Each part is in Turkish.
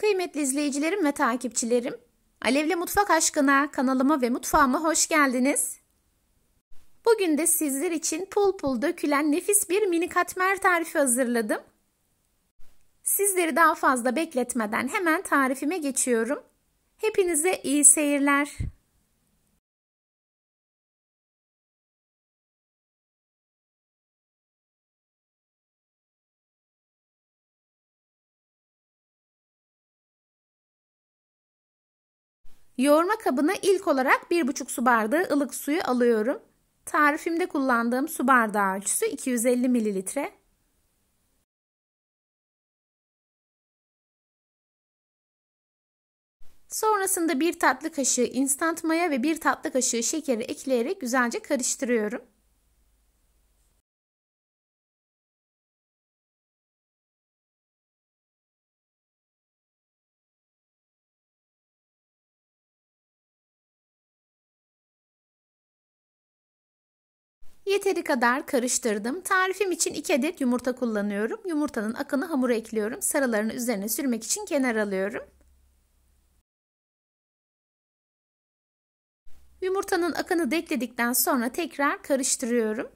Kıymetli izleyicilerim ve takipçilerim, Alevli Mutfak Aşkına kanalıma ve mutfağıma hoş geldiniz. Bugün de sizler için pul pul dökülen nefis bir mini katmer tarifi hazırladım. Sizleri daha fazla bekletmeden hemen tarifime geçiyorum. Hepinize iyi seyirler. Yoğurma kabına ilk olarak 1,5 su bardağı ılık suyu alıyorum. Tarifimde kullandığım su bardağı ölçüsü 250 mililitre. Sonrasında bir tatlı kaşığı instant maya ve bir tatlı kaşığı şekeri ekleyerek güzelce karıştırıyorum. Yeteri kadar karıştırdım. Tarifim için 2 adet yumurta kullanıyorum. Yumurtanın akını hamura ekliyorum. Sarılarını üzerine sürmek için kenar alıyorum. Yumurtanın akını da ekledikten sonra tekrar karıştırıyorum.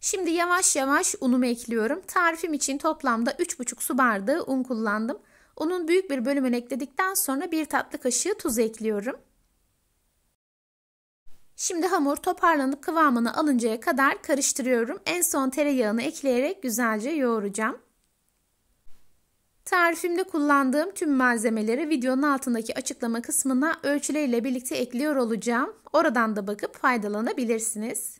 Şimdi yavaş yavaş unumu ekliyorum. Tarifim için toplamda 3,5 su bardağı un kullandım. Unun büyük bir bölümünü ekledikten sonra bir tatlı kaşığı tuz ekliyorum. Şimdi hamur toparlanıp kıvamını alıncaya kadar karıştırıyorum. En son tereyağını ekleyerek güzelce yoğuracağım. Tarifimde kullandığım tüm malzemeleri videonun altındaki açıklama kısmına ölçüleriyle birlikte ekliyor olacağım. Oradan da bakıp faydalanabilirsiniz.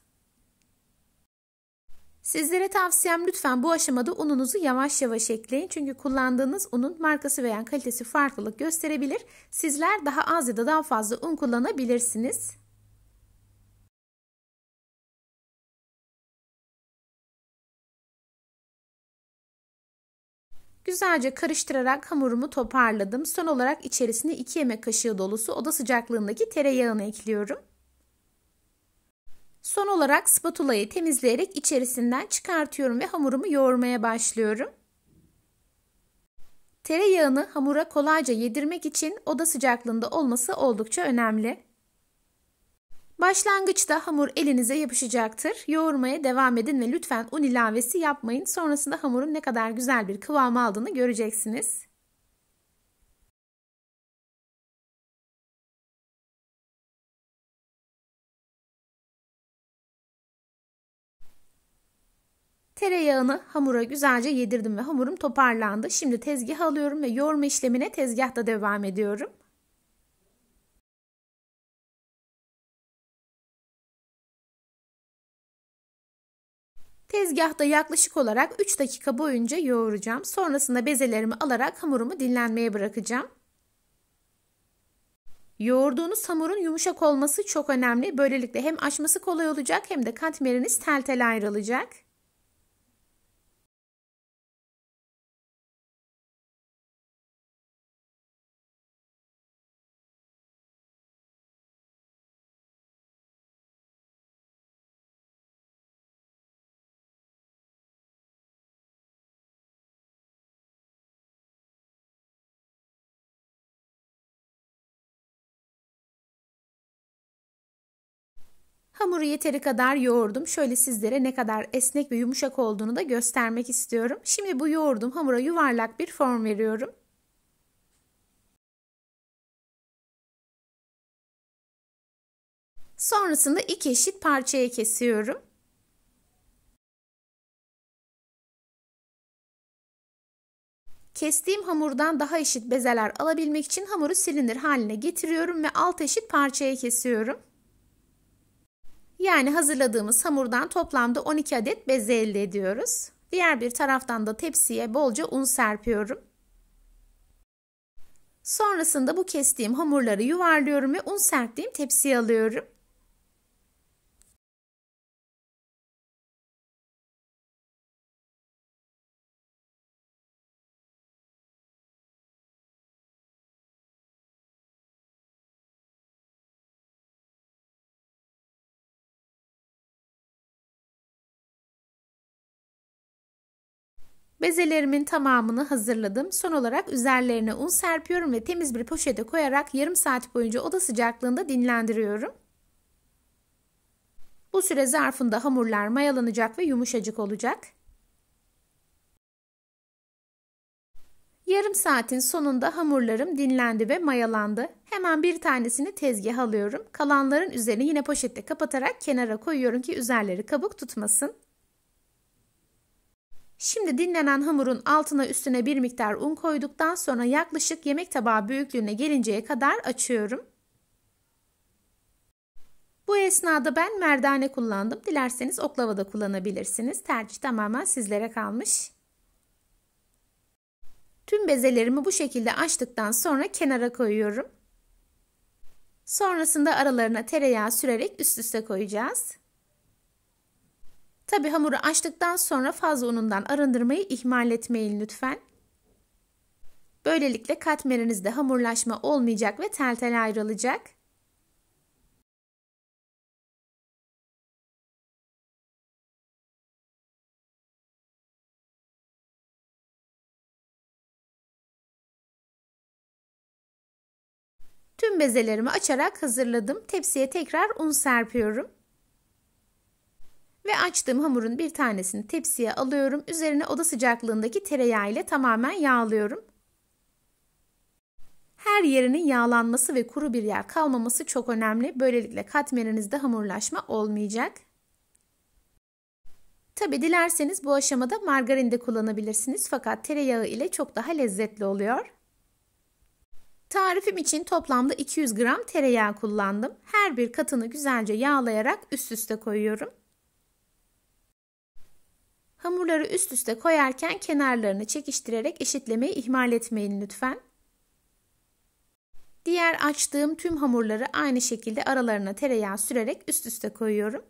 Sizlere tavsiyem lütfen bu aşamada ununuzu yavaş yavaş ekleyin. Çünkü kullandığınız unun markası veya kalitesi farklılık gösterebilir. Sizler daha az ya da daha fazla un kullanabilirsiniz. Güzelce karıştırarak hamurumu toparladım. Son olarak içerisine 2 yemek kaşığı dolusu oda sıcaklığındaki tereyağını ekliyorum. Son olarak spatulayı temizleyerek içerisinden çıkartıyorum ve hamurumu yoğurmaya başlıyorum. Tereyağını hamura kolayca yedirmek için oda sıcaklığında olması oldukça önemli. Başlangıçta hamur elinize yapışacaktır. Yoğurmaya devam edin ve lütfen un ilavesi yapmayın. Sonrasında hamurun ne kadar güzel bir kıvam aldığını göreceksiniz. Tereyağını hamura güzelce yedirdim ve hamurum toparlandı. Şimdi tezgah alıyorum ve yoğurma işlemine tezgahta devam ediyorum. Tezgahta yaklaşık olarak 3 dakika boyunca yoğuracağım. Sonrasında bezelerimi alarak hamurumu dinlenmeye bırakacağım. Yoğurduğunuz hamurun yumuşak olması çok önemli. Böylelikle hem açması kolay olacak hem de katmeriniz tel tel ayrılacak. Hamuru yeteri kadar yoğurdum. Şöyle sizlere ne kadar esnek ve yumuşak olduğunu da göstermek istiyorum. Şimdi bu yoğurdum hamura yuvarlak bir form veriyorum. Sonrasında iki eşit parçaya kesiyorum. Kestiğim hamurdan daha eşit bezeler alabilmek için hamuru silindir haline getiriyorum ve alt eşit parçaya kesiyorum. Yani hazırladığımız hamurdan toplamda 12 adet beze elde ediyoruz. Diğer bir taraftan da tepsiye bolca un serpiyorum. Sonrasında bu kestiğim hamurları yuvarlıyorum ve un serptiğim tepsiye alıyorum. Bezelerimin tamamını hazırladım. Son olarak üzerlerine un serpiyorum ve temiz bir poşete koyarak yarım saat boyunca oda sıcaklığında dinlendiriyorum. Bu süre zarfında hamurlar mayalanacak ve yumuşacık olacak. Yarım saatin sonunda hamurlarım dinlendi ve mayalandı. Hemen bir tanesini tezgaha alıyorum. Kalanların üzerine yine poşette kapatarak kenara koyuyorum ki üzerleri kabuk tutmasın. Şimdi dinlenen hamurun altına üstüne bir miktar un koyduktan sonra yaklaşık yemek tabağı büyüklüğüne gelinceye kadar açıyorum. Bu esnada ben merdane kullandım. Dilerseniz oklava da kullanabilirsiniz. Tercih tamamen sizlere kalmış. Tüm bezelerimi bu şekilde açtıktan sonra kenara koyuyorum. Sonrasında aralarına tereyağı sürerek üst üste koyacağız. Tabi hamuru açtıktan sonra fazla unundan arındırmayı ihmal etmeyin lütfen. Böylelikle katmerinizde hamurlaşma olmayacak ve tel tel ayrılacak. Tüm bezelerimi açarak hazırladım. Tepsiye tekrar un serpiyorum. Ve açtığım hamurun bir tanesini tepsiye alıyorum. Üzerine oda sıcaklığındaki tereyağı ile tamamen yağlıyorum. Her yerinin yağlanması ve kuru bir yer kalmaması çok önemli. Böylelikle katmerinizde hamurlaşma olmayacak. Tabi dilerseniz bu aşamada margarin de kullanabilirsiniz fakat tereyağı ile çok daha lezzetli oluyor. Tarifim için toplamda 200 gram tereyağı kullandım. Her bir katını güzelce yağlayarak üst üste koyuyorum. Hamurları üst üste koyarken kenarlarını çekiştirerek eşitlemeyi ihmal etmeyin lütfen. Diğer açtığım tüm hamurları aynı şekilde aralarına tereyağı sürerek üst üste koyuyorum.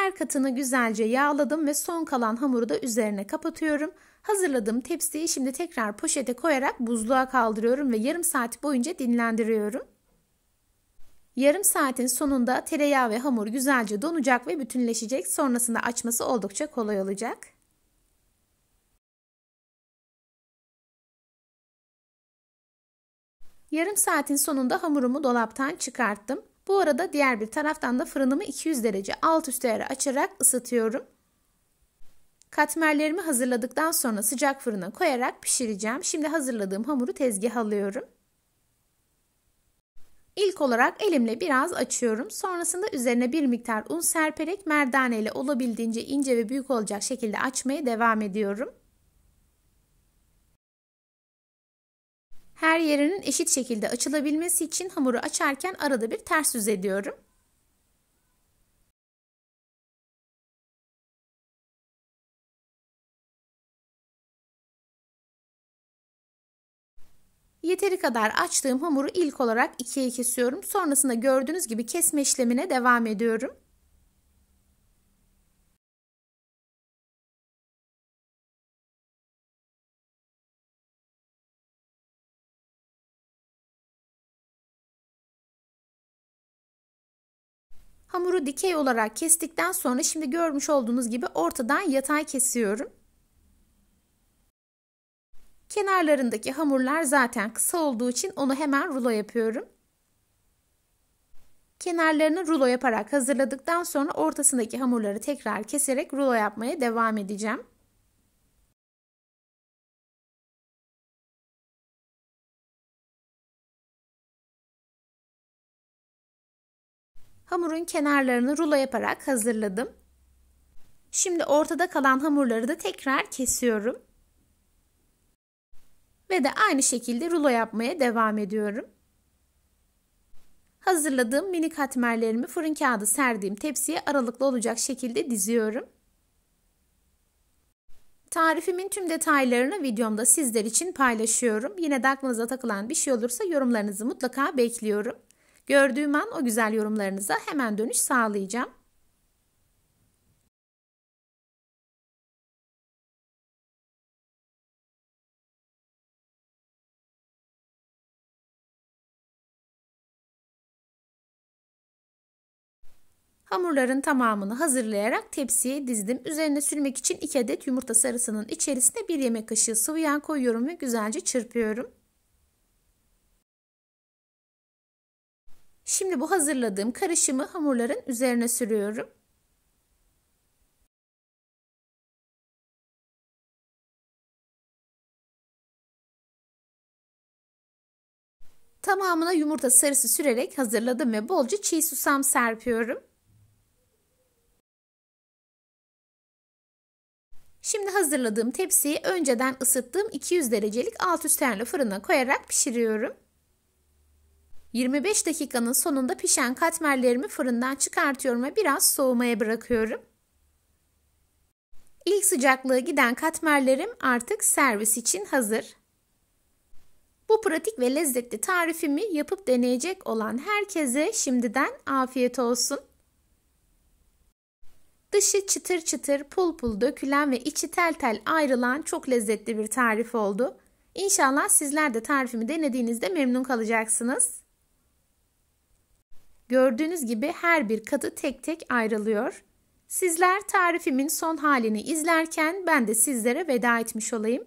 Her katını güzelce yağladım ve son kalan hamuru da üzerine kapatıyorum. Hazırladığım tepsiyi şimdi tekrar poşete koyarak buzluğa kaldırıyorum ve yarım saat boyunca dinlendiriyorum. Yarım saatin sonunda tereyağı ve hamur güzelce donacak ve bütünleşecek. Sonrasında açması oldukça kolay olacak. Yarım saatin sonunda hamurumu dolaptan çıkarttım. Bu arada diğer bir taraftan da fırınımı 200 derece alt üst ayarı açarak ısıtıyorum. Katmerlerimi hazırladıktan sonra sıcak fırına koyarak pişireceğim. Şimdi hazırladığım hamuru tezgah alıyorum. İlk olarak elimle biraz açıyorum. Sonrasında üzerine bir miktar un serperek merdane ile olabildiğince ince ve büyük olacak şekilde açmaya devam ediyorum. Her yerinin eşit şekilde açılabilmesi için hamuru açarken arada bir ters yüz ediyorum. Yeteri kadar açtığım hamuru ilk olarak ikiye kesiyorum. Sonrasında gördüğünüz gibi kesme işlemine devam ediyorum. Hamuru dikey olarak kestikten sonra şimdi görmüş olduğunuz gibi ortadan yatay kesiyorum. Kenarlarındaki hamurlar zaten kısa olduğu için onu hemen rulo yapıyorum. Kenarlarını rulo yaparak hazırladıktan sonra ortasındaki hamurları tekrar keserek rulo yapmaya devam edeceğim. hamurun kenarlarını rulo yaparak hazırladım. Şimdi ortada kalan hamurları da tekrar kesiyorum. Ve de aynı şekilde rulo yapmaya devam ediyorum. Hazırladığım mini katmerlerimi fırın kağıdı serdiğim tepsiye aralıklı olacak şekilde diziyorum. Tarifimin tüm detaylarını videomda sizler için paylaşıyorum. Yine de aklınıza takılan bir şey olursa yorumlarınızı mutlaka bekliyorum. Gördüğüm an o güzel yorumlarınıza hemen dönüş sağlayacağım. Hamurların tamamını hazırlayarak tepsiye dizdim. Üzerine sürmek için 2 adet yumurta sarısının içerisine 1 yemek kaşığı sıvı yağ koyuyorum ve güzelce çırpıyorum. Şimdi bu hazırladığım karışımı hamurların üzerine sürüyorum. Tamamına yumurta sarısı sürerek hazırladım ve bolca çiğ susam serpiyorum. Şimdi hazırladığım tepsiyi önceden ısıttığım 200 derecelik alt üst fırına koyarak pişiriyorum. 25 dakikanın sonunda pişen katmerlerimi fırından çıkartıyorum ve biraz soğumaya bırakıyorum. İlk sıcaklığı giden katmerlerim artık servis için hazır. Bu pratik ve lezzetli tarifimi yapıp deneyecek olan herkese şimdiden afiyet olsun. Dışı çıtır çıtır, pul pul dökülen ve içi tel tel ayrılan çok lezzetli bir tarif oldu. İnşallah sizler de tarifimi denediğinizde memnun kalacaksınız. Gördüğünüz gibi her bir katı tek tek ayrılıyor. Sizler tarifimin son halini izlerken ben de sizlere veda etmiş olayım.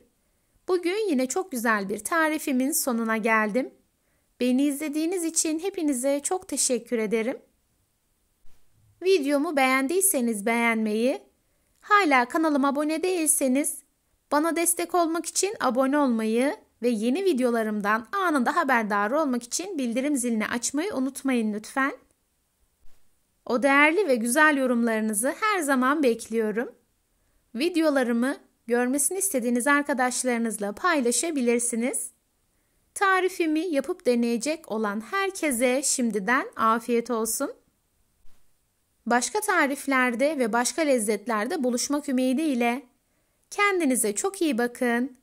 Bugün yine çok güzel bir tarifimin sonuna geldim. Beni izlediğiniz için hepinize çok teşekkür ederim. Videomu beğendiyseniz beğenmeyi, hala kanalıma abone değilseniz bana destek olmak için abone olmayı ve yeni videolarımdan anında haberdar olmak için bildirim zilini açmayı unutmayın lütfen. O değerli ve güzel yorumlarınızı her zaman bekliyorum. Videolarımı görmesini istediğiniz arkadaşlarınızla paylaşabilirsiniz. Tarifimi yapıp deneyecek olan herkese şimdiden afiyet olsun. Başka tariflerde ve başka lezzetlerde buluşmak ümidiyle kendinize çok iyi bakın.